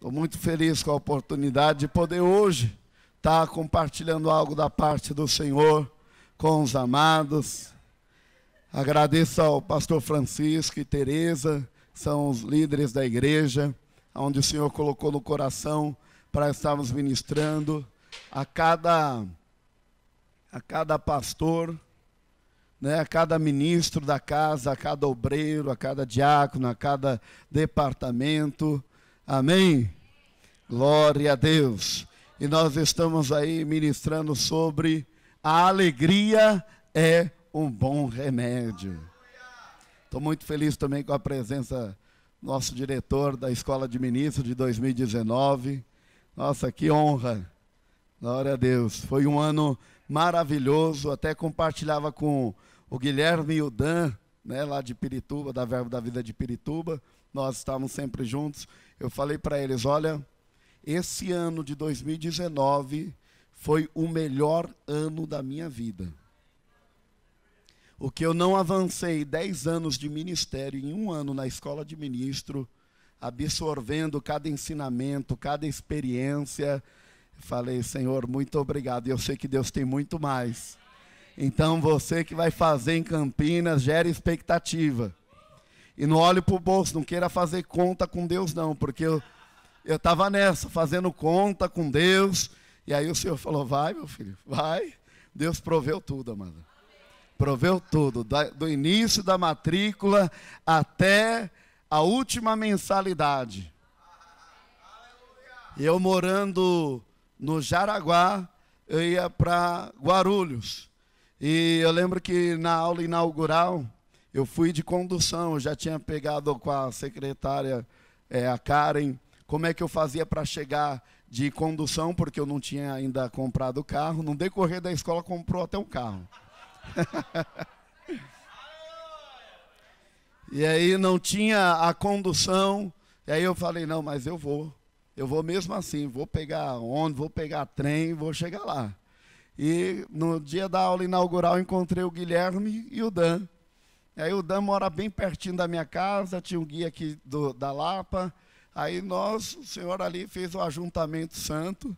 Estou muito feliz com a oportunidade de poder hoje estar tá compartilhando algo da parte do Senhor com os amados. Agradeço ao pastor Francisco e Tereza, que são os líderes da igreja, onde o Senhor colocou no coração para estarmos ministrando a cada a cada pastor, né, a cada ministro da casa, a cada obreiro, a cada diácono, a cada departamento, Amém? Glória a Deus. E nós estamos aí ministrando sobre a alegria é um bom remédio. Estou muito feliz também com a presença do nosso diretor da Escola de Ministros de 2019. Nossa, que honra. Glória a Deus. Foi um ano maravilhoso. Até compartilhava com o Guilherme e o Dan, né, lá de Pirituba, da Verbo da Vida de Pirituba. Nós estávamos sempre juntos eu falei para eles: olha, esse ano de 2019 foi o melhor ano da minha vida. O que eu não avancei 10 anos de ministério em um ano na escola de ministro, absorvendo cada ensinamento, cada experiência, falei, Senhor, muito obrigado. E eu sei que Deus tem muito mais. Então você que vai fazer em Campinas, gera expectativa. E não olhe para o bolso, não queira fazer conta com Deus, não, porque eu estava nessa, fazendo conta com Deus. E aí o Senhor falou: vai, meu filho, vai. Deus proveu tudo, amada. Proveu tudo, do início da matrícula até a última mensalidade. Eu morando no Jaraguá, eu ia para Guarulhos. E eu lembro que na aula inaugural, eu fui de condução, já tinha pegado com a secretária, é, a Karen, como é que eu fazia para chegar de condução, porque eu não tinha ainda comprado o carro. No decorrer da escola, comprou até um carro. e aí não tinha a condução. E aí eu falei: não, mas eu vou. Eu vou mesmo assim, vou pegar ônibus, vou pegar trem, vou chegar lá. E no dia da aula inaugural encontrei o Guilherme e o Dan. Aí o Dan mora bem pertinho da minha casa, tinha um guia aqui do, da Lapa. Aí nós, o senhor ali fez o ajuntamento santo.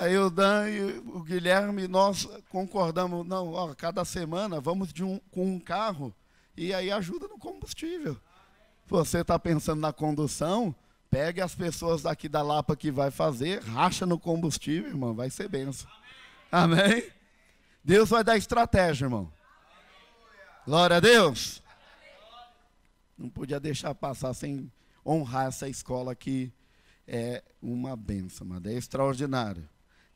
Aí o Dan e o Guilherme, nós concordamos, não, ó, cada semana vamos de um, com um carro e aí ajuda no combustível. Você está pensando na condução, pegue as pessoas daqui da Lapa que vai fazer, racha no combustível, irmão, vai ser benção. Amém? Amém? Deus vai dar estratégia, irmão. Glória a Deus. Não podia deixar passar sem honrar essa escola que é uma benção, mas é extraordinário.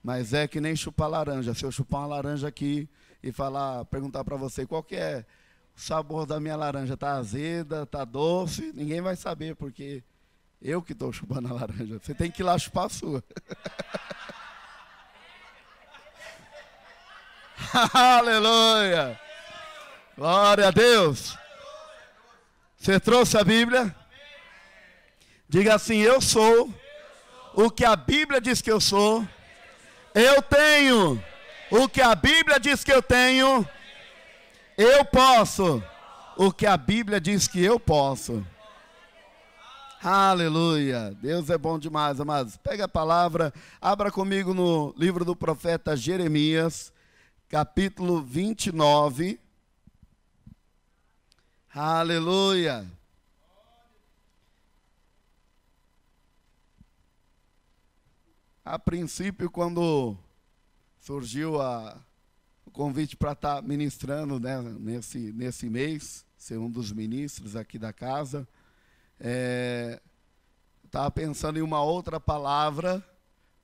Mas é que nem chupar laranja. Se eu chupar uma laranja aqui e falar, perguntar para você qual que é o sabor da minha laranja, tá azeda, tá doce, ninguém vai saber porque eu que estou chupando a laranja. Você tem que ir lá chupar a sua. Aleluia! Glória a Deus. Você trouxe a Bíblia? Diga assim: Eu sou o que a Bíblia diz que eu sou. Eu tenho o que a Bíblia diz que eu tenho. Eu posso o que a Bíblia diz que eu posso. Aleluia. Deus é bom demais, amados. Pega a palavra, abra comigo no livro do profeta Jeremias, capítulo 29. Aleluia. A princípio, quando surgiu a, o convite para estar tá ministrando né, nesse, nesse mês, ser um dos ministros aqui da casa, é, estava pensando em uma outra palavra,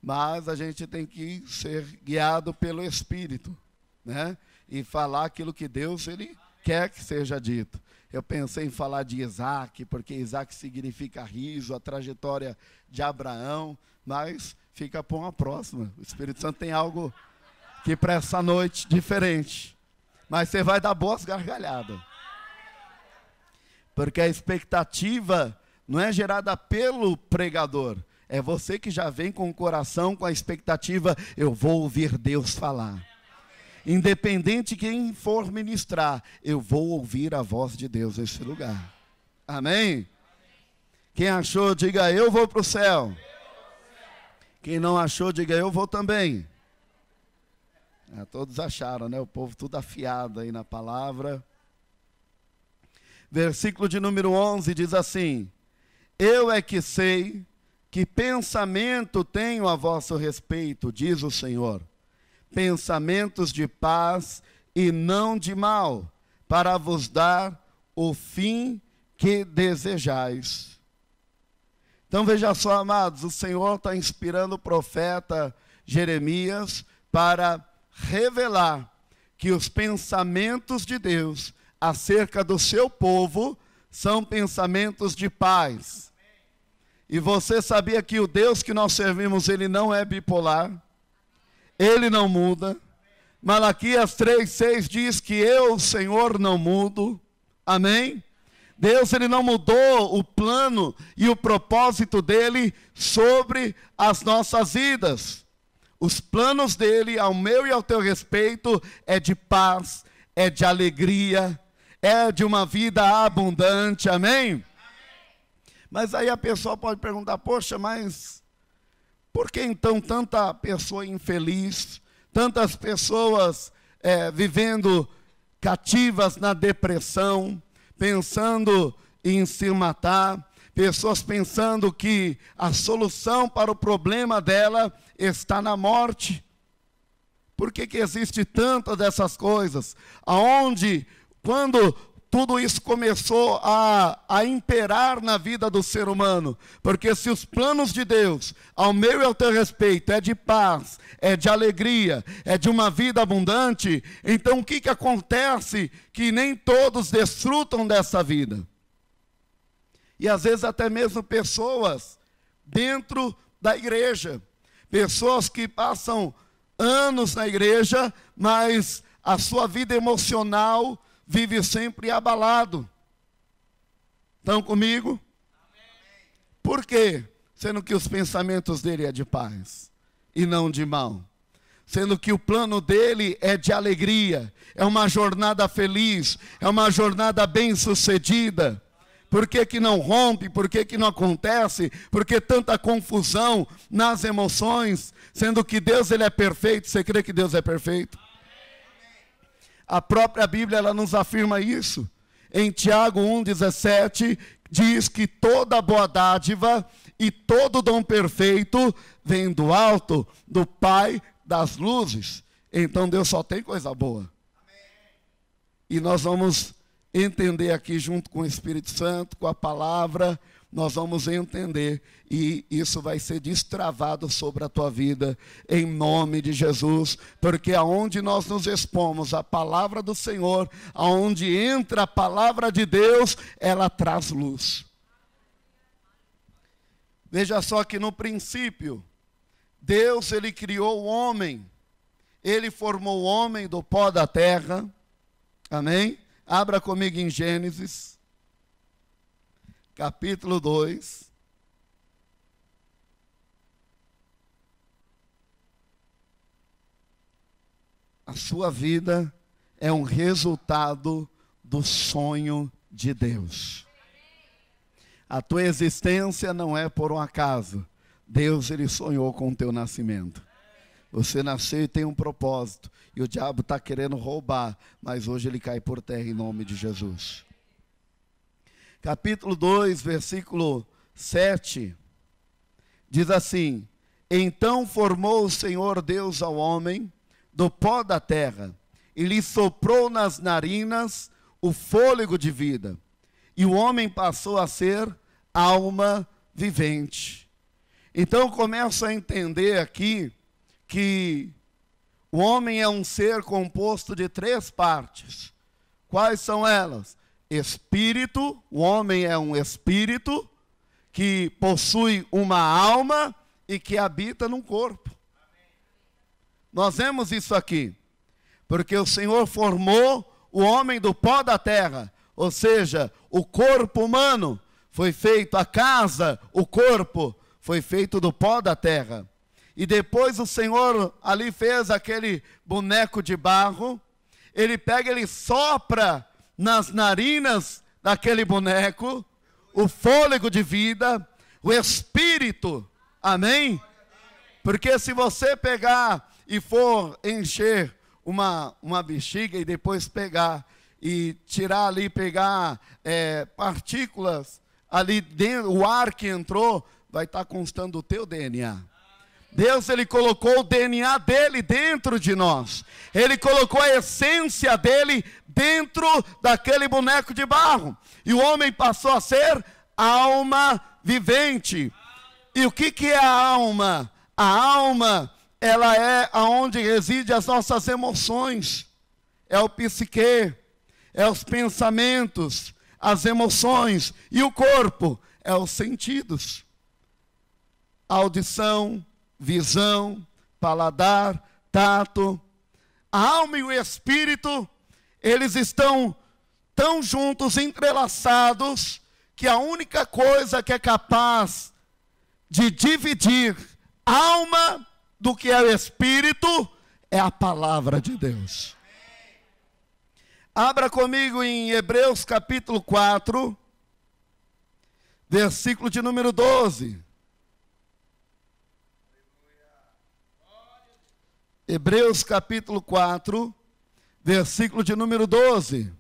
mas a gente tem que ser guiado pelo Espírito, né? E falar aquilo que Deus ele quer que seja dito. Eu pensei em falar de Isaac, porque Isaac significa riso, a trajetória de Abraão, mas fica para uma próxima. O Espírito Santo tem algo que para essa noite diferente. Mas você vai dar boas gargalhadas. Porque a expectativa não é gerada pelo pregador. É você que já vem com o coração, com a expectativa, eu vou ouvir Deus falar. Independente quem for ministrar, eu vou ouvir a voz de Deus nesse lugar. Amém? Quem achou, diga eu vou para o céu. Quem não achou, diga eu vou também. É, todos acharam, né? O povo tudo afiado aí na palavra. Versículo de número 11 diz assim: Eu é que sei que pensamento tenho a vosso respeito, diz o Senhor pensamentos de paz e não de mal, para vos dar o fim que desejais. Então veja só, amados, o Senhor está inspirando o profeta Jeremias para revelar que os pensamentos de Deus acerca do seu povo são pensamentos de paz. E você sabia que o Deus que nós servimos, ele não é bipolar? Ele não muda. Malaquias 3:6 diz que eu, Senhor, não mudo. Amém? Deus ele não mudou o plano e o propósito dele sobre as nossas vidas. Os planos dele ao meu e ao teu respeito é de paz, é de alegria, é de uma vida abundante. Amém? Amém. Mas aí a pessoa pode perguntar: "Poxa, mas por que então tanta pessoa infeliz, tantas pessoas é, vivendo cativas na depressão, pensando em se matar, pessoas pensando que a solução para o problema dela está na morte? Por que, que existe tantas dessas coisas? Aonde, quando tudo isso começou a, a imperar na vida do ser humano. Porque se os planos de Deus, ao meu e ao teu respeito, é de paz, é de alegria, é de uma vida abundante, então o que, que acontece que nem todos desfrutam dessa vida? E às vezes até mesmo pessoas dentro da igreja, pessoas que passam anos na igreja, mas a sua vida emocional vive sempre abalado. Estão comigo? Por quê? Sendo que os pensamentos dele é de paz e não de mal. Sendo que o plano dele é de alegria, é uma jornada feliz, é uma jornada bem-sucedida. Por que, que, não rompe? Por que, que não acontece? Por que tanta confusão nas emoções? Sendo que Deus ele é perfeito. Você crê que Deus é perfeito? A própria Bíblia ela nos afirma isso. Em Tiago 1:17 diz que toda boa dádiva e todo dom perfeito vem do alto, do Pai das luzes. Então Deus só tem coisa boa. Amém. E nós vamos entender aqui junto com o Espírito Santo, com a palavra, nós vamos entender e isso vai ser destravado sobre a tua vida, em nome de Jesus, porque aonde nós nos expomos a palavra do Senhor, aonde entra a palavra de Deus, ela traz luz. Veja só que no princípio, Deus ele criou o homem, ele formou o homem do pó da terra, amém? Abra comigo em Gênesis capítulo 2. A sua vida é um resultado do sonho de Deus. A tua existência não é por um acaso. Deus ele sonhou com o teu nascimento. Você nasceu e tem um propósito. E o diabo está querendo roubar, mas hoje ele cai por terra em nome de Jesus capítulo 2, versículo 7, diz assim: Então formou o Senhor Deus ao homem do pó da terra, e lhe soprou nas narinas o fôlego de vida, e o homem passou a ser alma vivente. Então eu começo a entender aqui que o homem é um ser composto de três partes. Quais são elas? espírito, o homem é um espírito que possui uma alma e que habita num corpo. Nós vemos isso aqui, porque o Senhor formou o homem do pó da terra, ou seja, o corpo humano foi feito, a casa, o corpo foi feito do pó da terra. E depois o Senhor ali fez aquele boneco de barro, ele pega, ele sopra nas narinas daquele boneco o fôlego de vida, o espírito. Amém? Porque se você pegar e for encher uma, uma bexiga e depois pegar e tirar ali, pegar é, partículas ali dentro, o ar que entrou, vai estar tá constando o teu DNA. Deus ele colocou o DNA dele dentro de nós. Ele colocou a essência dele dentro daquele boneco de barro. E o homem passou a ser alma vivente. E o que que é a alma? A alma, ela é aonde reside as nossas emoções. É o psique, é os pensamentos, as emoções e o corpo é os sentidos. A audição, visão, paladar, tato. A alma e o espírito, eles estão tão juntos, entrelaçados, que a única coisa que é capaz de dividir alma do que é o espírito é a palavra de Deus. Abra comigo em Hebreus capítulo 4, versículo de número 12. Hebreus capítulo 4, versículo de número 12.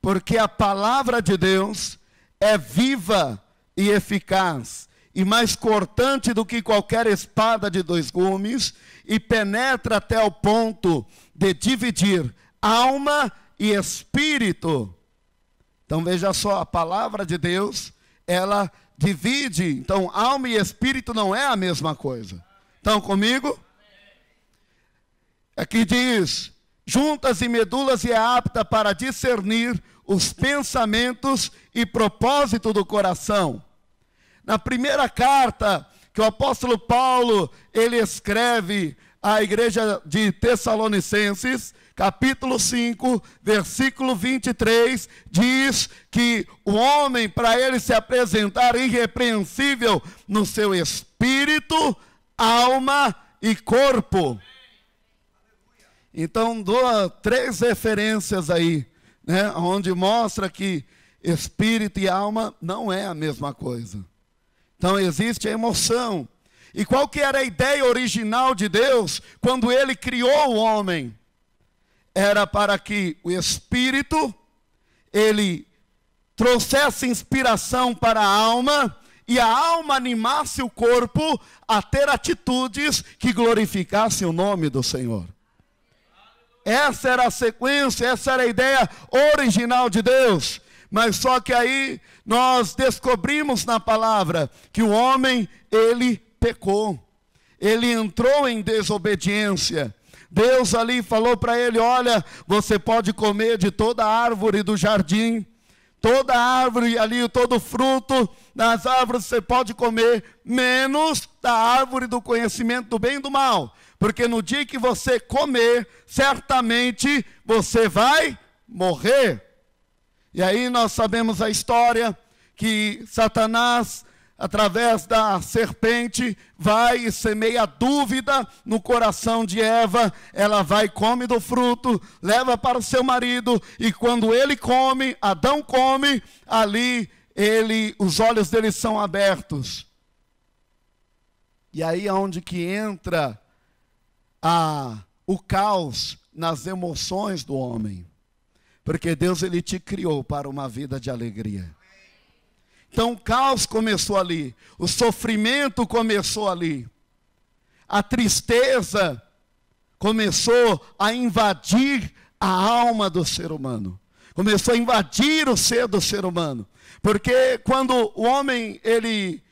Porque a palavra de Deus é viva e eficaz, e mais cortante do que qualquer espada de dois gumes, e penetra até o ponto de dividir alma e espírito. Então veja só, a palavra de Deus, ela divide. Então, alma e espírito não é a mesma coisa. Estão comigo? Aqui é diz: juntas e medulas e é apta para discernir os pensamentos e propósito do coração. Na primeira carta que o apóstolo Paulo ele escreve à igreja de Tessalonicenses, capítulo 5, versículo 23, diz que o homem para ele se apresentar irrepreensível no seu espírito, alma e corpo. Então, dou três referências aí, né, onde mostra que espírito e alma não é a mesma coisa. Então, existe a emoção. E qual que era a ideia original de Deus quando ele criou o homem? Era para que o espírito ele trouxesse inspiração para a alma e a alma animasse o corpo a ter atitudes que glorificassem o nome do Senhor. Essa era a sequência, essa era a ideia original de Deus. Mas só que aí nós descobrimos na palavra que o homem, ele pecou. Ele entrou em desobediência. Deus ali falou para ele: Olha, você pode comer de toda árvore do jardim, toda árvore ali, todo fruto das árvores você pode comer, menos da árvore do conhecimento do bem e do mal porque no dia que você comer, certamente você vai morrer. E aí nós sabemos a história que Satanás, através da serpente, vai e semeia dúvida no coração de Eva. Ela vai, come do fruto, leva para o seu marido, e quando ele come, Adão come, ali ele, os olhos dele são abertos. E aí é onde que entra a, o caos nas emoções do homem. Porque Deus ele te criou para uma vida de alegria. Então o caos começou ali, o sofrimento começou ali. A tristeza começou a invadir a alma do ser humano. Começou a invadir o ser do ser humano. Porque quando o homem ele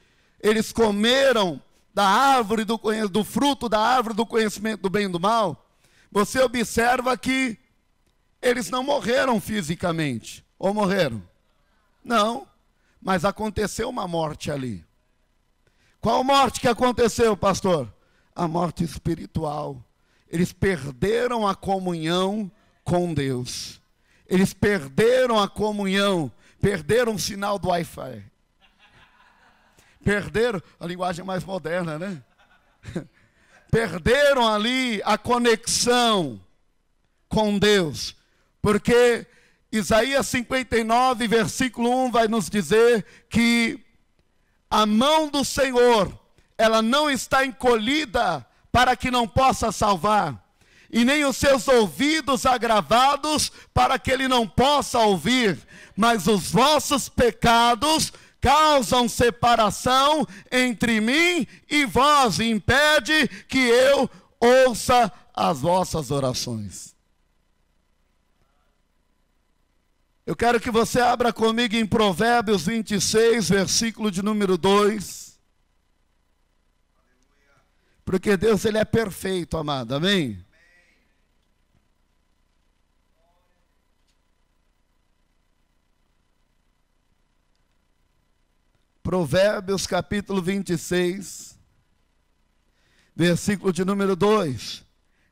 eles comeram da árvore do, do fruto da árvore do conhecimento do bem e do mal, você observa que eles não morreram fisicamente. Ou morreram? Não. Mas aconteceu uma morte ali. Qual morte que aconteceu, pastor? A morte espiritual. Eles perderam a comunhão com Deus. Eles perderam a comunhão, perderam o sinal do Wi-Fi perderam a linguagem é mais moderna, né? perderam ali a conexão com Deus, porque Isaías 59, versículo 1 vai nos dizer que a mão do Senhor, ela não está encolhida para que não possa salvar, e nem os seus ouvidos agravados para que ele não possa ouvir, mas os vossos pecados causam separação entre mim e vós, e impede que eu ouça as vossas orações. Eu quero que você abra comigo em Provérbios 26, versículo de número 2. Porque Deus ele é perfeito, amado. Amém. Provérbios capítulo 26, versículo de número 2,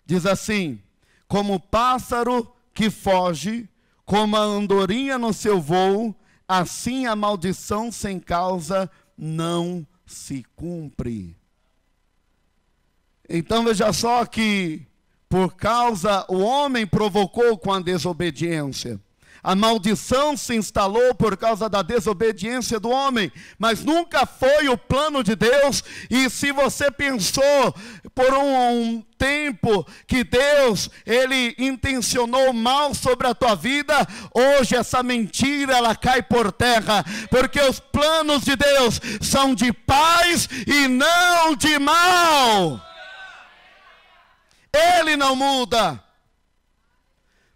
diz assim: Como o pássaro que foge, como a andorinha no seu voo, assim a maldição sem causa não se cumpre. Então veja só que por causa o homem provocou com a desobediência. A maldição se instalou por causa da desobediência do homem, mas nunca foi o plano de Deus. E se você pensou por um, um tempo que Deus ele intencionou mal sobre a tua vida, hoje essa mentira ela cai por terra, porque os planos de Deus são de paz e não de mal. Ele não muda.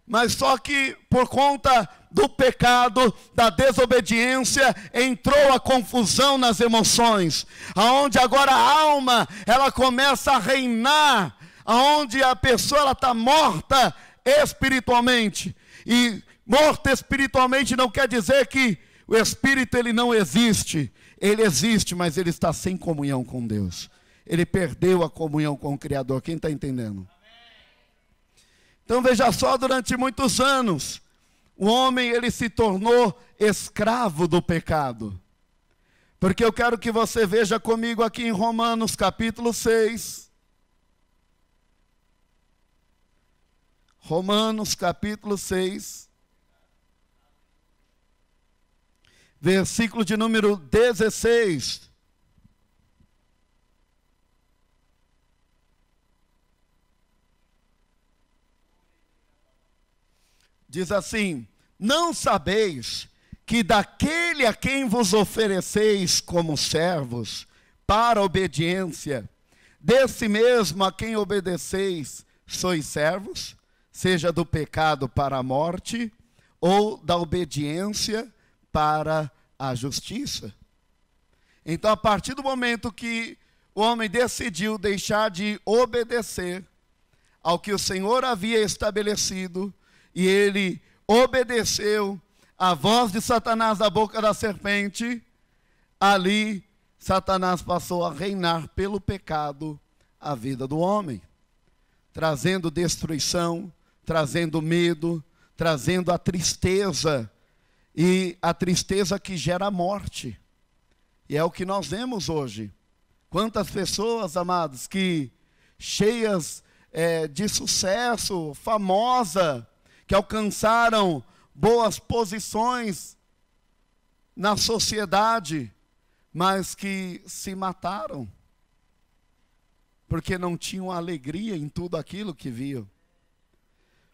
Mas só que por conta do pecado, da desobediência, entrou a confusão nas emoções, aonde agora a alma ela começa a reinar, aonde a pessoa está morta espiritualmente. E morta espiritualmente não quer dizer que o espírito ele não existe. Ele existe, mas ele está sem comunhão com Deus. Ele perdeu a comunhão com o Criador. Quem está entendendo? Então veja só, durante muitos anos, o homem ele se tornou escravo do pecado. Porque eu quero que você veja comigo aqui em Romanos capítulo 6. Romanos capítulo 6. Versículo de número 16. diz assim: Não sabeis que daquele a quem vos ofereceis como servos para obediência, desse mesmo a quem obedeceis sois servos, seja do pecado para a morte ou da obediência para a justiça. Então, a partir do momento que o homem decidiu deixar de obedecer ao que o Senhor havia estabelecido, e ele obedeceu a voz de Satanás da boca da serpente, ali Satanás passou a reinar pelo pecado a vida do homem, trazendo destruição, trazendo medo, trazendo a tristeza e a tristeza que gera a morte. E é o que nós vemos hoje. Quantas pessoas, amados, que cheias é, de sucesso, famosa, que alcançaram boas posições na sociedade, mas que se mataram porque não tinham alegria em tudo aquilo que viam.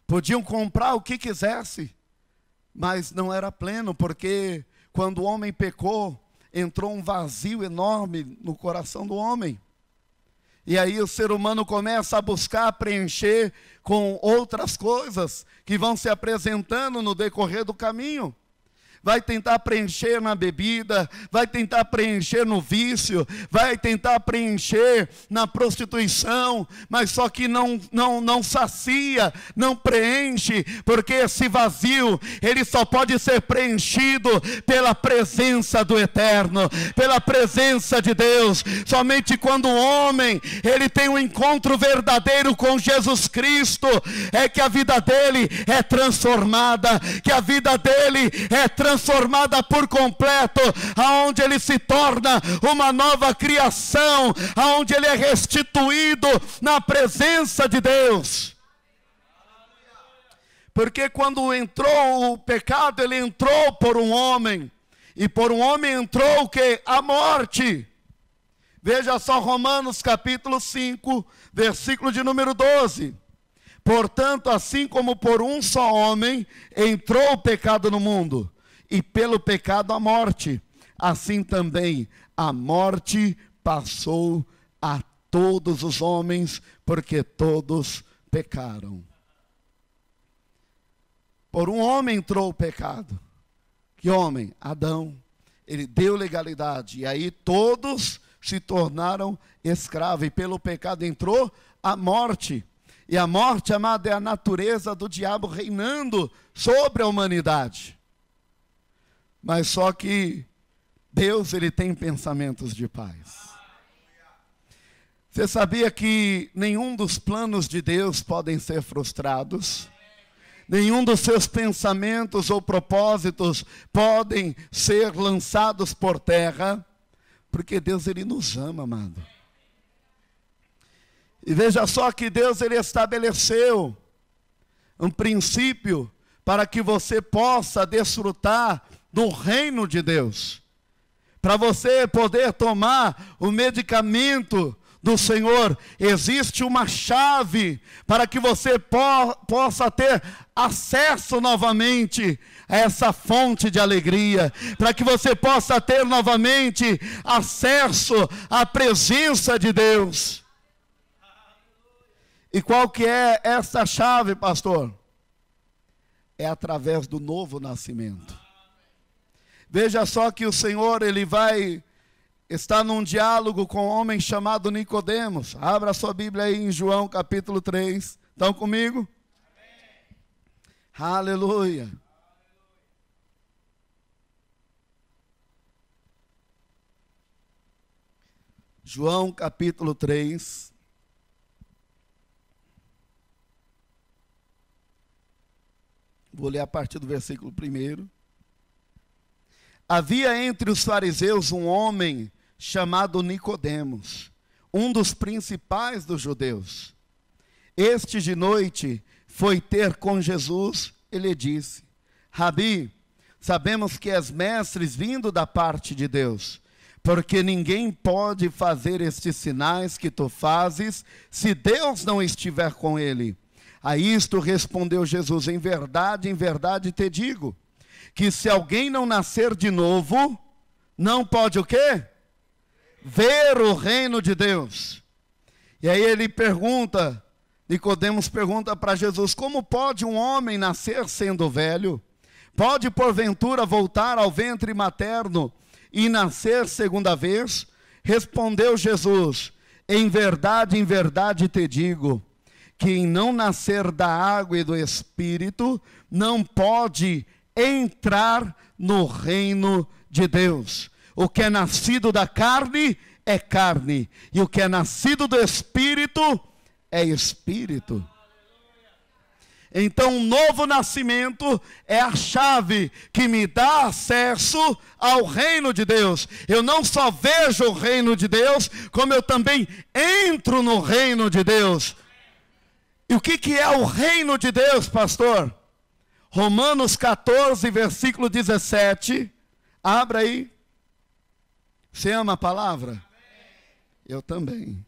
Podiam comprar o que quisesse, mas não era pleno, porque quando o homem pecou, entrou um vazio enorme no coração do homem. E aí o ser humano começa a buscar preencher com outras coisas que vão se apresentando no decorrer do caminho vai tentar preencher na bebida, vai tentar preencher no vício, vai tentar preencher na prostituição, mas só que não, não, não sacia, não preenche, porque esse vazio, ele só pode ser preenchido pela presença do Eterno, pela presença de Deus. Somente quando o homem, ele tem um encontro verdadeiro com Jesus Cristo, é que a vida dele é transformada, que a vida dele é transformada transformada por completo, aonde ele se torna uma nova criação, aonde ele é restituído na presença de Deus. Porque quando entrou o pecado, ele entrou por um homem, e por um homem entrou o que? A morte. Veja só Romanos capítulo 5, versículo de número 12. Portanto, assim como por um só homem entrou o pecado no mundo, e pelo pecado a morte. Assim também a morte passou a todos os homens, porque todos pecaram. Por um homem entrou o pecado. Que homem? Adão. Ele deu legalidade. E aí todos se tornaram escravos. E pelo pecado entrou a morte. E a morte, amada, é a natureza do diabo reinando sobre a humanidade. Mas só que Deus ele tem pensamentos de paz. Você sabia que nenhum dos planos de Deus podem ser frustrados? Nenhum dos seus pensamentos ou propósitos podem ser lançados por terra, porque Deus ele nos ama, amado. E veja só que Deus ele estabeleceu um princípio para que você possa desfrutar do reino de Deus. Para você poder tomar o medicamento do Senhor, existe uma chave para que você po possa ter acesso novamente a essa fonte de alegria, para que você possa ter novamente acesso à presença de Deus. E qual que é essa chave, pastor? É através do novo nascimento. Veja só que o Senhor, ele vai estar num diálogo com um homem chamado Nicodemos. Abra sua Bíblia aí em João capítulo 3. Estão comigo? Amém. Aleluia. João capítulo 3. Vou ler a partir do versículo 1. Havia entre os fariseus um homem chamado Nicodemos, um dos principais dos judeus. Este de noite foi ter com Jesus e lhe disse: Rabi, sabemos que és mestre vindo da parte de Deus, porque ninguém pode fazer estes sinais que tu fazes se Deus não estiver com ele. A isto respondeu Jesus: Em verdade, em verdade te digo que se alguém não nascer de novo, não pode o quê? Ver o reino de Deus. E aí ele pergunta, Nicodemos pergunta para Jesus: "Como pode um homem nascer sendo velho? Pode porventura voltar ao ventre materno e nascer segunda vez?" Respondeu Jesus: "Em verdade, em verdade te digo, quem não nascer da água e do espírito não pode entrar no reino de Deus. O que é nascido da carne é carne, e o que é nascido do espírito é espírito. Então, o um novo nascimento é a chave que me dá acesso ao reino de Deus. Eu não só vejo o reino de Deus, como eu também entro no reino de Deus. E o que, que é o reino de Deus, pastor? Romanos 14, versículo 17. Abra aí. Você ama a palavra? Eu também.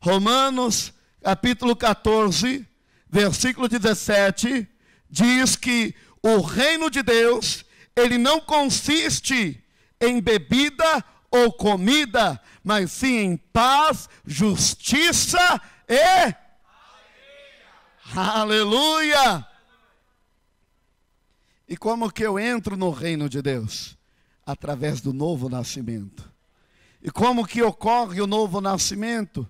Romanos, capítulo 14, versículo 17, diz que o reino de Deus, ele não consiste em bebida ou comida, mas sim em paz, justiça e. alegria. Aleluia. E como que eu entro no reino de Deus? Através do novo nascimento. E como que ocorre o novo nascimento?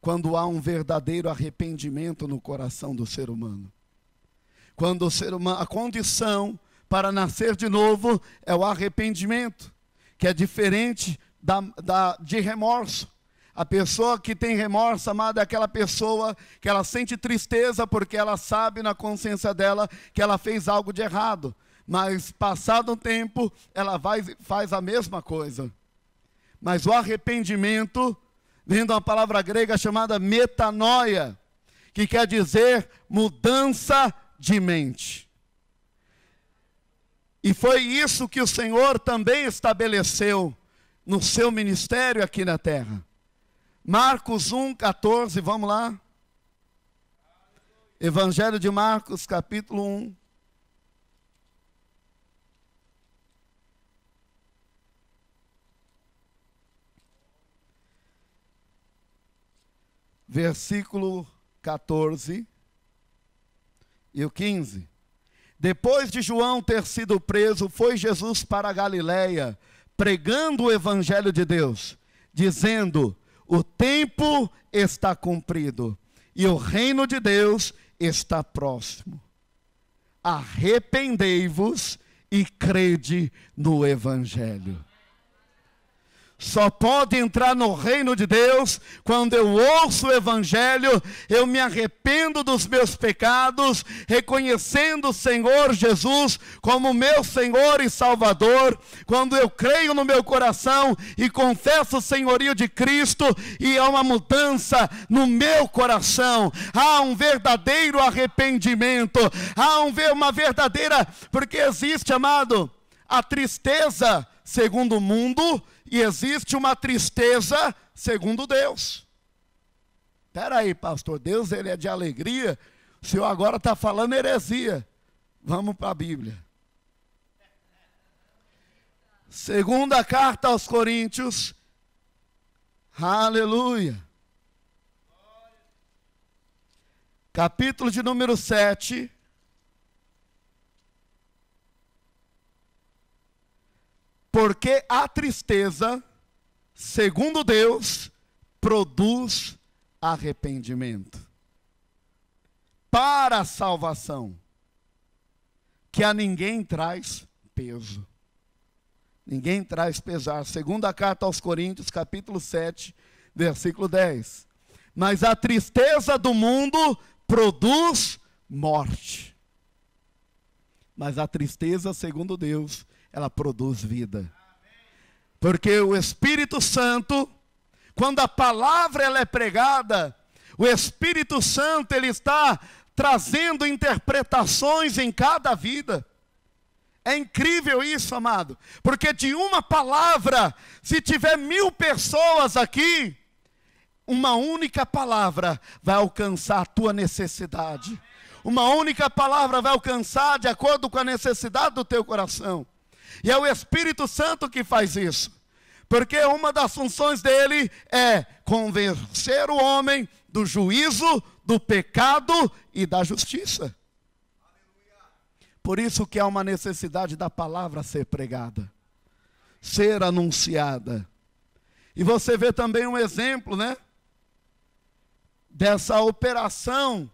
Quando há um verdadeiro arrependimento no coração do ser humano. Quando o ser humano, a condição para nascer de novo é o arrependimento, que é diferente da, da, de remorso. A pessoa que tem remorso, amada, é aquela pessoa que ela sente tristeza porque ela sabe na consciência dela que ela fez algo de errado. Mas passado um tempo, ela vai, faz a mesma coisa. Mas o arrependimento vem de uma palavra grega chamada metanoia, que quer dizer mudança de mente. E foi isso que o Senhor também estabeleceu no seu ministério aqui na terra. Marcos 1, 14, vamos lá. Evangelho de Marcos, capítulo 1. Versículo 14 e o 15. Depois de João ter sido preso, foi Jesus para a Galiléia, pregando o evangelho de Deus, dizendo: o tempo está cumprido e o reino de Deus está próximo. Arrependei-vos e crede no Evangelho só pode entrar no reino de Deus quando eu ouço o Evangelho, eu me arrependo dos meus pecados, reconhecendo o Senhor Jesus como meu Senhor e Salvador, quando eu creio no meu coração e confesso o senhorio de Cristo, e há uma mudança no meu coração, há um verdadeiro arrependimento, há um, uma verdadeira, porque existe, amado, a tristeza segundo o mundo e existe uma tristeza segundo Deus. Espera aí, pastor, Deus ele é de alegria, o senhor agora está falando heresia. Vamos para a Bíblia. Segunda carta aos Coríntios, aleluia. Capítulo de número 7, Porque a tristeza, segundo Deus, produz arrependimento para a salvação, que a ninguém traz peso. Ninguém traz pesar. Segunda carta aos Coríntios, capítulo 7, versículo 10. Mas a tristeza do mundo produz morte. Mas a tristeza, segundo Deus, ela produz vida. Porque o Espírito Santo, quando a palavra ela é pregada, o Espírito Santo ele está trazendo interpretações em cada vida. É incrível isso, amado, porque de uma palavra, se tiver mil pessoas aqui, uma única palavra vai alcançar a tua necessidade. Uma única palavra vai alcançar de acordo com a necessidade do teu coração. E é o Espírito Santo que faz isso. Porque uma das funções dele é convencer o homem do juízo, do pecado e da justiça. Por isso que há uma necessidade da palavra ser pregada, ser anunciada. E você vê também um exemplo, né? Dessa operação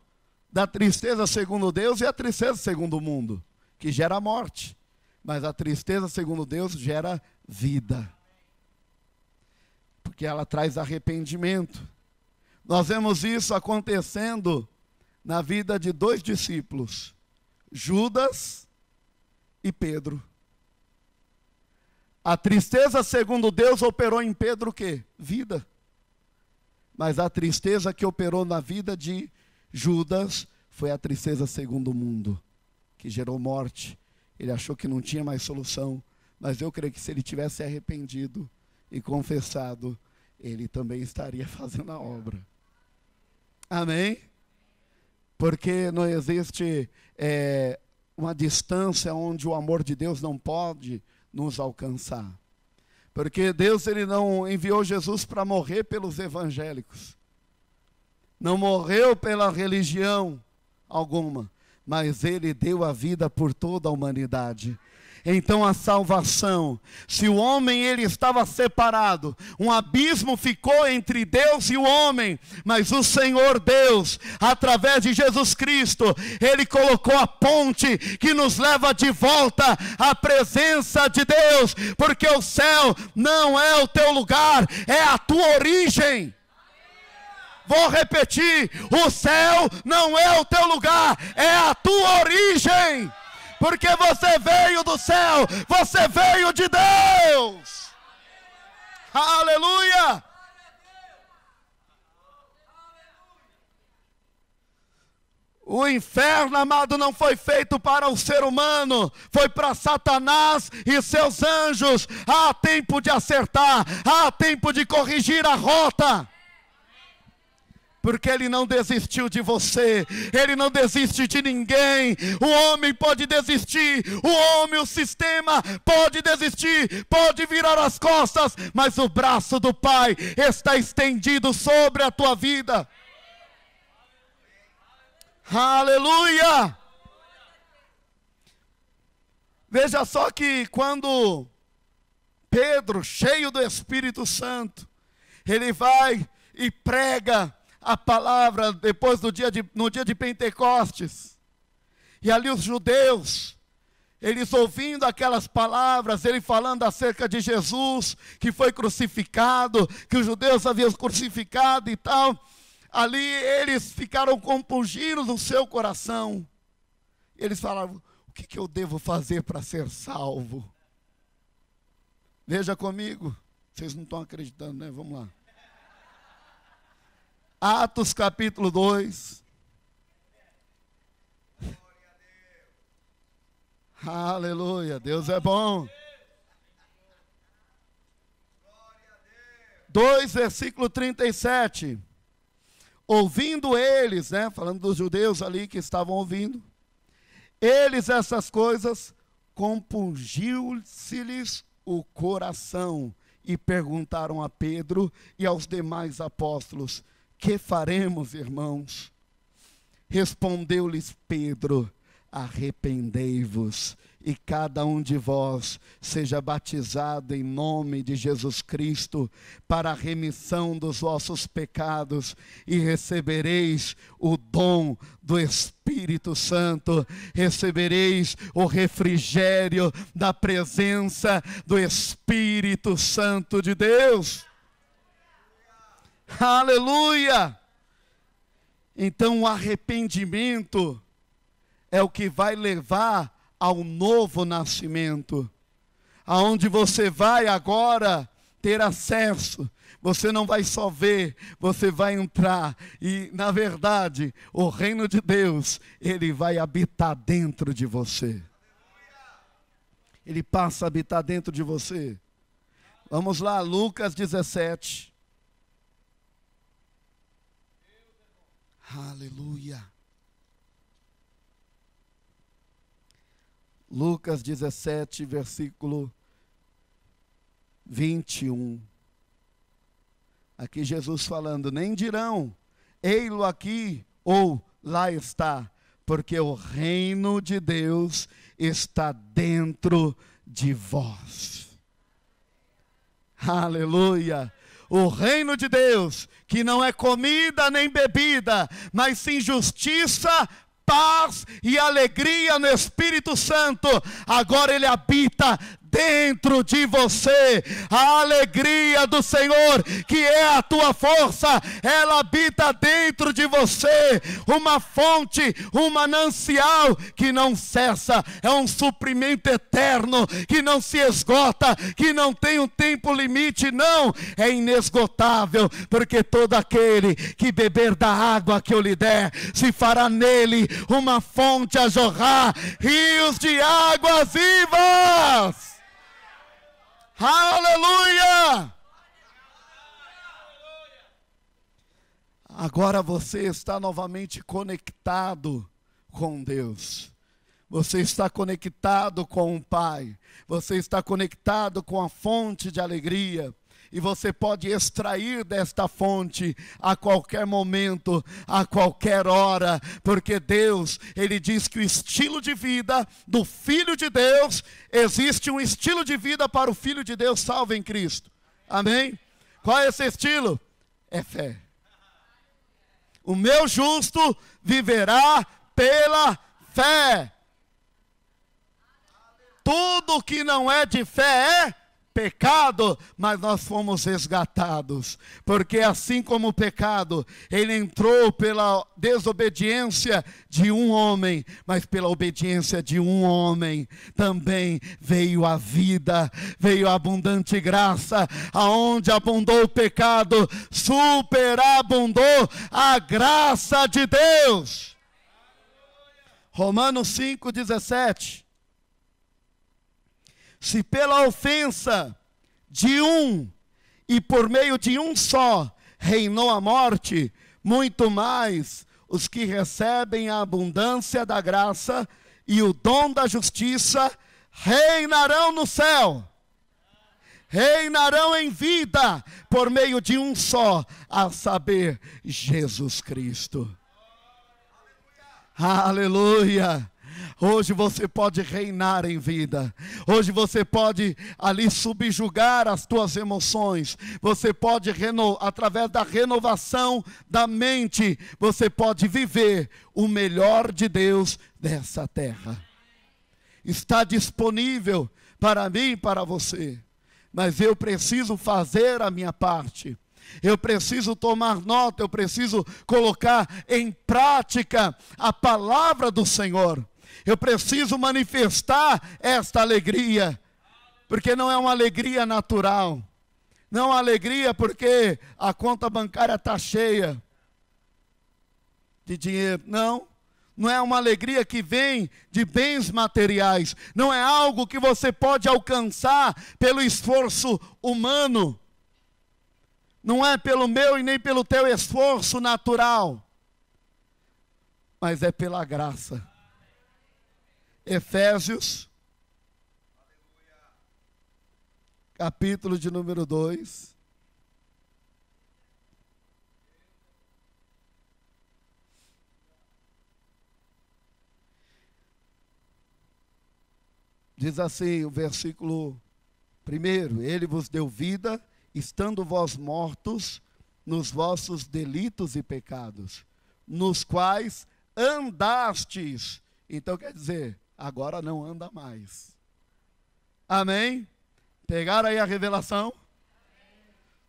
da tristeza segundo Deus e a tristeza segundo o mundo, que gera a morte. Mas a tristeza, segundo Deus, gera vida. Porque ela traz arrependimento. Nós vemos isso acontecendo na vida de dois discípulos, Judas e Pedro. A tristeza, segundo Deus, operou em Pedro o quê? Vida. Mas a tristeza que operou na vida de Judas foi a tristeza segundo o mundo, que gerou morte, ele achou que não tinha mais solução, mas eu creio que se ele tivesse arrependido e confessado, ele também estaria fazendo a obra. Amém? Porque não existe é, uma distância onde o amor de Deus não pode nos alcançar. Porque Deus ele não enviou Jesus para morrer pelos evangélicos. Não morreu pela religião alguma mas ele deu a vida por toda a humanidade. Então a salvação, se o homem ele estava separado, um abismo ficou entre Deus e o homem, mas o Senhor Deus, através de Jesus Cristo, ele colocou a ponte que nos leva de volta à presença de Deus, porque o céu não é o teu lugar, é a tua origem. Vou repetir: o céu não é o teu lugar, é a tua origem. Porque você veio do céu, você veio de Deus. Aleluia! O inferno, amado, não foi feito para o ser humano, foi para Satanás e seus anjos. Há tempo de acertar, há tempo de corrigir a rota porque Ele não desistiu de você, Ele não desiste de ninguém. O homem pode desistir, o homem, o sistema pode desistir, pode virar as costas, mas o braço do Pai está estendido sobre a tua vida. Aleluia! Veja só que quando Pedro, cheio do Espírito Santo, ele vai e prega a palavra depois do dia de, no dia de Pentecostes. E ali os judeus, eles ouvindo aquelas palavras, ele falando acerca de Jesus, que foi crucificado, que os judeus haviam crucificado e tal. Ali eles ficaram compungidos no seu coração. Eles falavam: O que, que eu devo fazer para ser salvo? Veja comigo. Vocês não estão acreditando, né? Vamos lá. Atos capítulo 2. Aleluia, Deus é bom. 2, versículo 37. Ouvindo eles, né, falando dos judeus ali que estavam ouvindo, eles essas coisas, compungiu-se-lhes o coração e perguntaram a Pedro e aos demais apóstolos: que faremos, irmãos? Respondeu-lhes Pedro: Arrependei-vos e cada um de vós seja batizado em nome de Jesus Cristo para a remissão dos vossos pecados e recebereis o dom do Espírito Santo, recebereis o refrigério da presença do Espírito Santo de Deus. Aleluia! Então o arrependimento é o que vai levar ao novo nascimento. Aonde você vai agora ter acesso. Você não vai só ver, você vai entrar e, na verdade, o reino de Deus, ele vai habitar dentro de você. Ele passa a habitar dentro de você. Vamos lá, Lucas 17. Aleluia. Lucas 17, versículo 21. Aqui Jesus falando: Nem dirão, ei-lo aqui ou lá está, porque o reino de Deus está dentro de vós. Aleluia. O reino de Deus, que não é comida nem bebida, mas sim justiça, paz e alegria no Espírito Santo. Agora ele habita dentro de você. A alegria do Senhor, que é a tua força, ela habita dentro de você. Uma fonte, um manancial que não cessa, é um suprimento eterno que não se esgota, que não tem um tempo limite, não, é inesgotável, porque todo aquele que beber da água que eu lhe der, se fará nele uma fonte a jorrar rios de águas vivas. Aleluia! Agora você está novamente conectado com Deus. Você está conectado com o Pai. Você está conectado com a fonte de alegria e você pode extrair desta fonte a qualquer momento, a qualquer hora, porque Deus, Ele diz que o estilo de vida do Filho de Deus, existe um estilo de vida para o Filho de Deus salvo em Cristo. Amém? Qual é esse estilo? É fé. O meu justo viverá pela fé. Tudo que não é de fé é pecado, mas nós fomos resgatados, porque assim como o pecado, ele entrou pela desobediência de um homem, mas pela obediência de um homem também veio a vida, veio a abundante graça, aonde abundou o pecado, superabundou a graça de Deus. Romanos 5:17 se pela ofensa de um e por meio de um só reinou a morte, muito mais os que recebem a abundância da graça e o dom da justiça reinarão no céu. Reinarão em vida por meio de um só, a saber, Jesus Cristo. Aleluia! Hoje você pode reinar em vida. Hoje você pode ali subjugar as tuas emoções. Você pode através da renovação da mente, você pode viver o melhor de Deus dessa terra. Está disponível para mim e para você. Mas eu preciso fazer a minha parte. Eu preciso tomar nota, eu preciso colocar em prática a palavra do Senhor eu preciso manifestar esta alegria, porque não é uma alegria natural. Não é uma alegria porque a conta bancária está cheia de dinheiro. Não. Não é uma alegria que vem de bens materiais. Não é algo que você pode alcançar pelo esforço humano. Não é pelo meu e nem pelo teu esforço natural. Mas é pela graça Efésios, capítulo de número 2. Diz assim o versículo primeiro: Ele vos deu vida, estando vós mortos nos vossos delitos e pecados, nos quais andastes. Então quer dizer, agora não anda mais. Amém? Pegaram aí a revelação?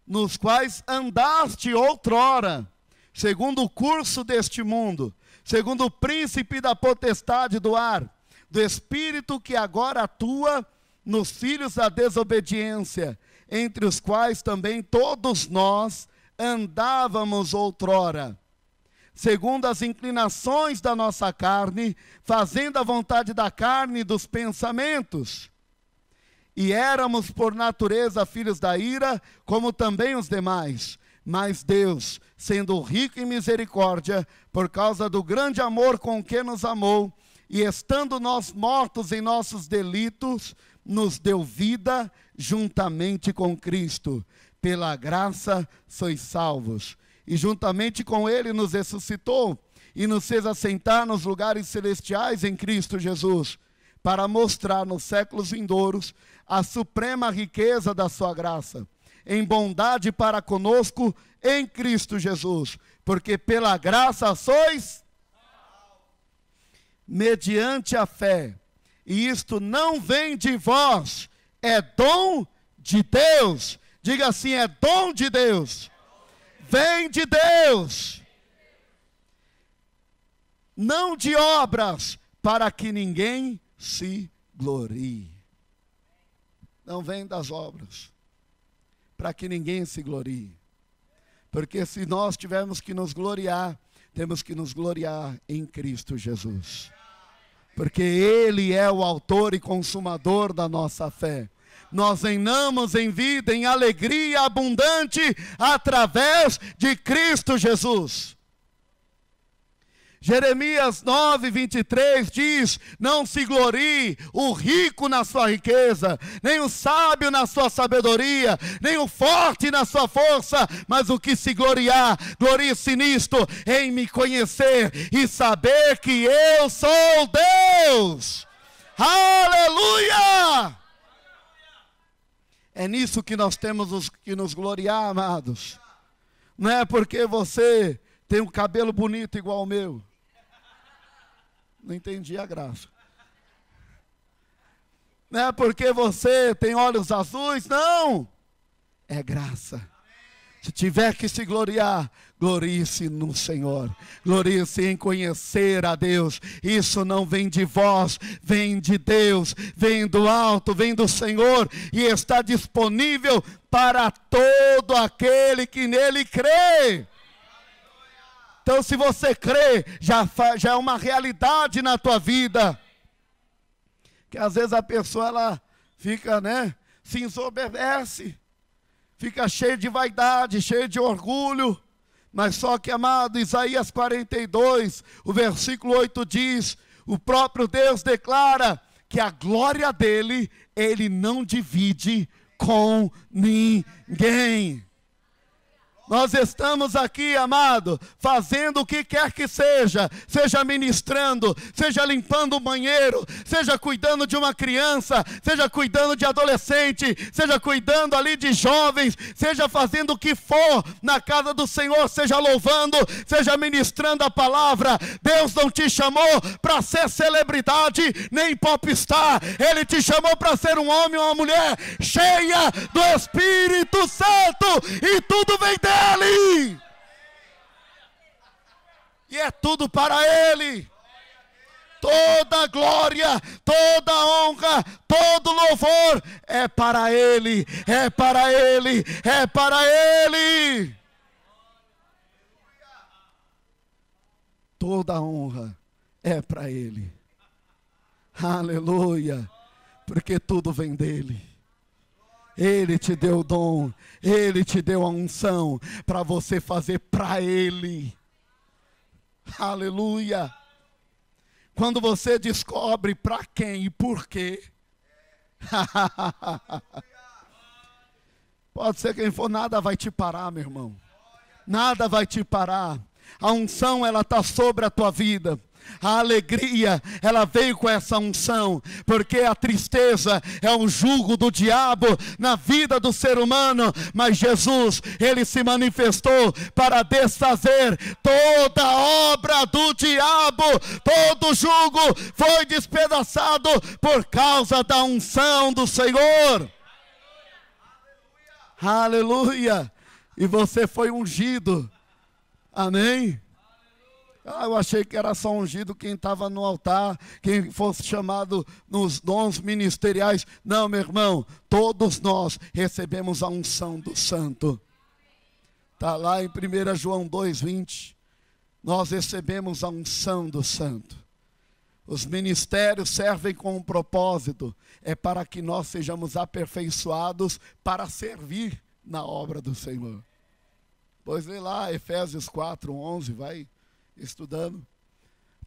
Nos quais andaste outrora, segundo o curso deste mundo, segundo o príncipe da potestade do ar, do espírito que agora atua nos filhos da desobediência, entre os quais também todos nós andávamos outrora segundo as inclinações da nossa carne, fazendo a vontade da carne e dos pensamentos. E éramos por natureza filhos da ira, como também os demais. Mas Deus, sendo rico em misericórdia, por causa do grande amor com que nos amou, e estando nós mortos em nossos delitos, nos deu vida juntamente com Cristo. Pela graça sois salvos e juntamente com ele nos ressuscitou e nos fez assentar nos lugares celestiais em Cristo Jesus, para mostrar nos séculos vindouros a suprema riqueza da sua graça, em bondade para conosco em Cristo Jesus, porque pela graça sois mediante a fé. E isto não vem de vós, é dom de Deus. Diga assim, é dom de Deus vem de Deus, não de obras, para que ninguém se glorie. Não vem das obras, para que ninguém se glorie. Porque se nós tivermos que nos gloriar, temos que nos gloriar em Cristo Jesus. Porque Ele é o autor e consumador da nossa fé nós reinamos em vida, em alegria abundante, através de Cristo Jesus. Jeremias 9, 23 diz: Não se glorie o rico na sua riqueza, nem o sábio na sua sabedoria, nem o forte na sua força, mas o que se gloriar, glorie-se nisto, em me conhecer e saber que eu sou Deus. Aleluia! É nisso que nós temos que nos gloriar, amados. Não é porque você tem um cabelo bonito igual o meu. Não entendi a graça. Não é porque você tem olhos azuis, não. É graça. Se tiver que se gloriar, glorie-se no Senhor. Glorie-se em conhecer a Deus. Isso não vem de vós, vem de Deus, vem do alto, vem do Senhor e está disponível para todo aquele que nele crê. Então, se você crê, já, já é uma realidade na tua vida. Que às vezes a pessoa ela fica, né? Se ensoberbece fica cheio de vaidade, cheio de orgulho. Mas só que, amado, Isaías 42, o versículo 8 diz: o próprio Deus declara que a glória dele ele não divide com ninguém. Nós estamos aqui, amado, fazendo o que quer que seja, seja ministrando, seja limpando o banheiro, seja cuidando de uma criança, seja cuidando de adolescente, seja cuidando ali de jovens, seja fazendo o que for na casa do Senhor, seja louvando, seja ministrando a palavra. Deus não te chamou para ser celebridade nem popstar, Ele te chamou para ser um homem ou uma mulher cheia do Espírito Santo e tudo vem dele. Ele. E é tudo para Ele. Toda glória, toda honra, todo louvor é para Ele, é para Ele, é para Ele. Toda honra é para Ele. Aleluia, porque tudo vem dEle. Ele te deu o dom, Ele te deu a unção para você fazer para Ele. Aleluia! Quando você descobre para quem e por quê, pode ser quem for, nada vai te parar, meu irmão. Nada vai te parar. A unção ela está sobre a tua vida. A alegria, ela veio com essa unção, porque a tristeza é um jugo do diabo na vida do ser humano, mas Jesus, ele se manifestou para desfazer toda obra do diabo, todo jugo foi despedaçado por causa da unção do Senhor. Aleluia! Aleluia. E você foi ungido. Amém? Ah, eu achei que era só ungido quem estava no altar, quem fosse chamado nos dons ministeriais. Não, meu irmão, todos nós recebemos a unção do Santo. Está lá em 1 João 2,20. Nós recebemos a unção do Santo. Os ministérios servem com um propósito, é para que nós sejamos aperfeiçoados para servir na obra do Senhor. Pois vê lá, Efésios 4, 11, vai estudando.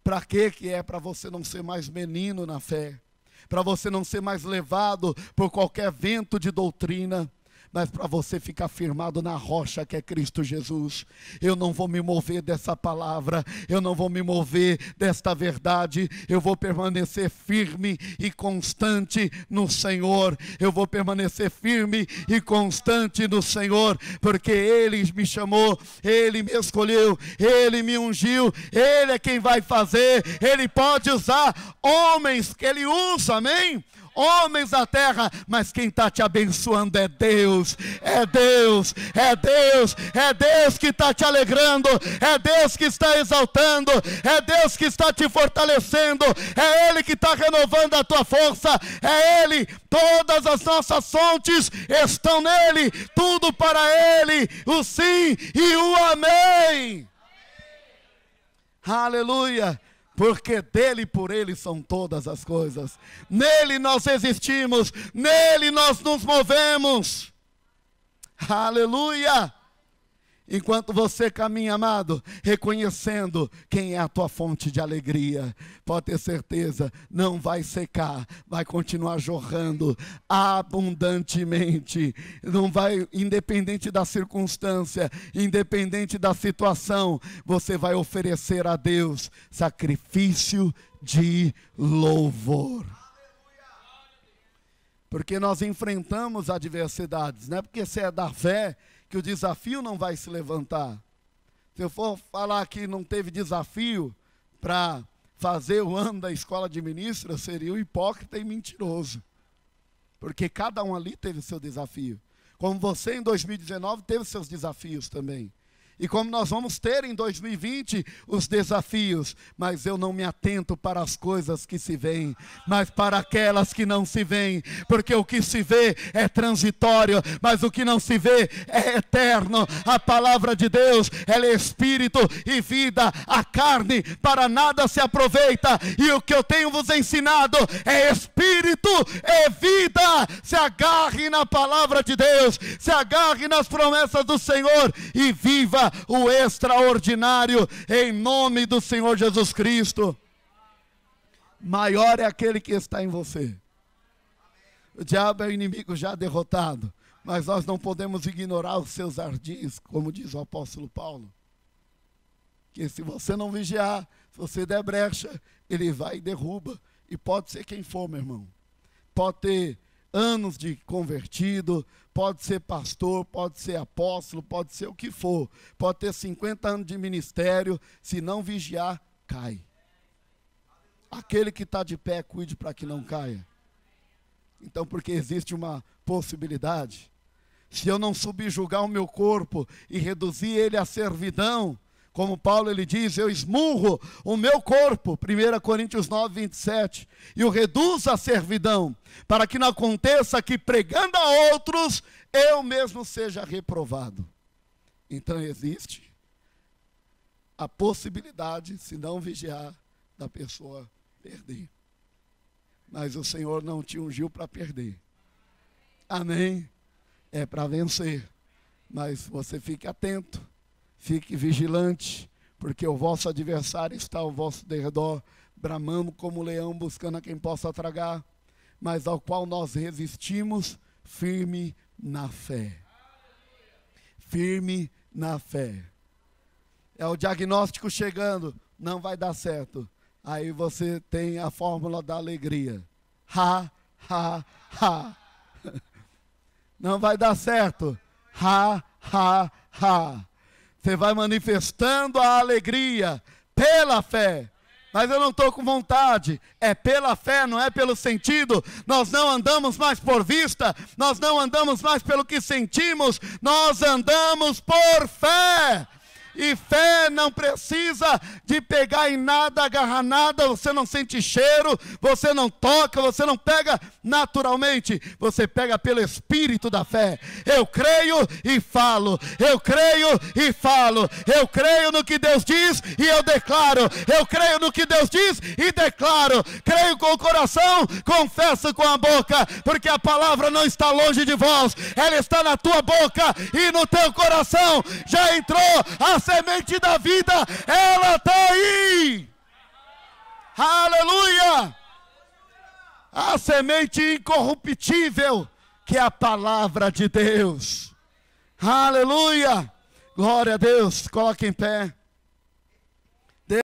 Para que que é? Para você não ser mais menino na fé. Para você não ser mais levado por qualquer vento de doutrina, mas é para você ficar firmado na rocha que é Cristo Jesus. Eu não vou me mover dessa palavra, eu não vou me mover desta verdade, eu vou permanecer firme e constante no Senhor. Eu vou permanecer firme e constante no Senhor, porque Ele me chamou, Ele me escolheu, Ele me ungiu, Ele é quem vai fazer, Ele pode usar homens que Ele usa, amém? homens da terra, mas quem está te abençoando é Deus, é Deus, é Deus, é Deus que está te alegrando, é Deus que está exaltando, é Deus que está te fortalecendo, é Ele que está renovando a tua força, é Ele, todas as nossas fontes estão nele, tudo para Ele, o sim e o amém. amém. Aleluia porque dele e por ele são todas as coisas. Nele nós existimos, nele nós nos movemos. Aleluia! Enquanto você caminha, amado, reconhecendo quem é a tua fonte de alegria, pode ter certeza, não vai secar, vai continuar jorrando abundantemente, não vai, independente da circunstância, independente da situação, você vai oferecer a Deus sacrifício de louvor. Porque nós enfrentamos adversidades, não é porque você é da fé que o desafio não vai se levantar. Se eu for falar que não teve desafio para fazer o ano da escola de ministro, eu seria um hipócrita e mentiroso. Porque cada um ali teve o seu desafio. Como você em 2019 teve seus desafios também. E como nós vamos ter em 2020 os desafios, mas eu não me atento para as coisas que se veem, mas para aquelas que não se veem, porque o que se vê é transitório, mas o que não se vê é eterno. A palavra de Deus, ela é espírito e vida, a carne para nada se aproveita, e o que eu tenho vos ensinado é espírito Espírito é vida. Se agarre na palavra de Deus, se agarre nas promessas do Senhor e viva o extraordinário em nome do Senhor Jesus Cristo. Maior é aquele que está em você. O diabo é o inimigo já derrotado, mas nós não podemos ignorar os seus ardis, como diz o apóstolo Paulo. Que se você não vigiar, se você der brecha, ele vai e derruba. E pode ser quem for, meu irmão. Pode ter anos de convertido, pode ser pastor, pode ser apóstolo, pode ser o que for, pode ter 50 anos de ministério, se não vigiar, cai. Aquele que está de pé, cuide para que não caia. Então, porque existe uma possibilidade, se eu não subjugar o meu corpo e reduzir ele à servidão, como Paulo ele diz, eu esmurro o meu corpo, 1 Coríntios 9, 27, e o reduzo à servidão, para que não aconteça que pregando a outros, eu mesmo seja reprovado. Então existe a possibilidade, se não vigiar, da pessoa perder. Mas o Senhor não te ungiu para perder. Amém? É para vencer. Mas você fique atento Fique vigilante, porque o vosso adversário está ao vosso derredor, bramando como leão, buscando a quem possa tragar, mas ao qual nós resistimos, firme na fé. Firme na fé. É o diagnóstico chegando, não vai dar certo. Aí você tem a fórmula da alegria. Ha, ha, ha. Não vai dar certo. Ha, ha, ha. Você vai manifestando a alegria pela fé. Mas eu não estou com vontade, é pela fé, não é pelo sentido. Nós não andamos mais por vista, nós não andamos mais pelo que sentimos, nós andamos por fé e fé não precisa de pegar em nada, agarrar nada, você não sente cheiro, você não toca, você não pega naturalmente, você pega pelo espírito da fé. Eu creio e falo, eu creio e falo, eu creio no que Deus diz e eu declaro, eu creio no que Deus diz e declaro, creio com o coração, confesso com a boca, porque a palavra não está longe de vós, ela está na tua boca e no teu coração. Já entrou a semente da vida, ela está aí. Aleluia! A semente incorruptível, que é a palavra de Deus. Aleluia! Glória a Deus. Coloque em pé.